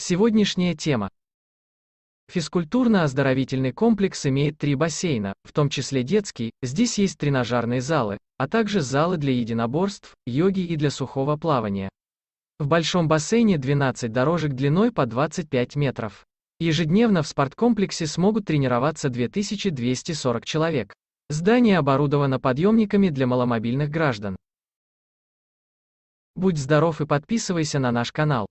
Сегодняшняя тема. Физкультурно-оздоровительный комплекс имеет три бассейна, в том числе детский, здесь есть тренажерные залы, а также залы для единоборств, йоги и для сухого плавания. В большом бассейне 12 дорожек длиной по 25 метров. Ежедневно в спорткомплексе смогут тренироваться 2240 человек. Здание оборудовано подъемниками для маломобильных граждан. Будь здоров и подписывайся на наш канал.